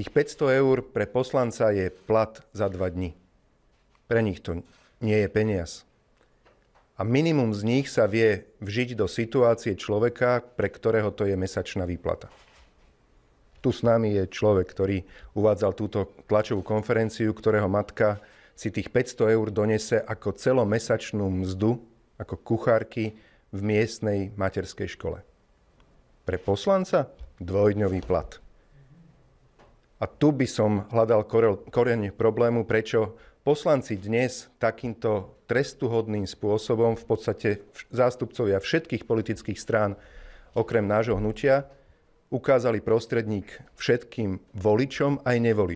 Tých 500 eur pre poslanca je plat za dva dni. Pre nich to nie je peniaz. A minimum z nich sa vie vžiť do situácie človeka, pre ktorého to je mesačná výplata. Tu s nami je človek, ktorý uvádzal túto tlačovú konferenciu, ktorého matka si tých 500 eur donese ako celomesačnú mzdu, ako kuchárky v miestnej materskej škole. Pre poslanca dvojdňový plat. A tu by som hľadal koreň problému, prečo poslanci dnes takýmto trestuhodným spôsobom, v podstate zástupcovia všetkých politických strán, okrem nášho hnutia, ukázali prostredník všetkým voličom aj nevoličom.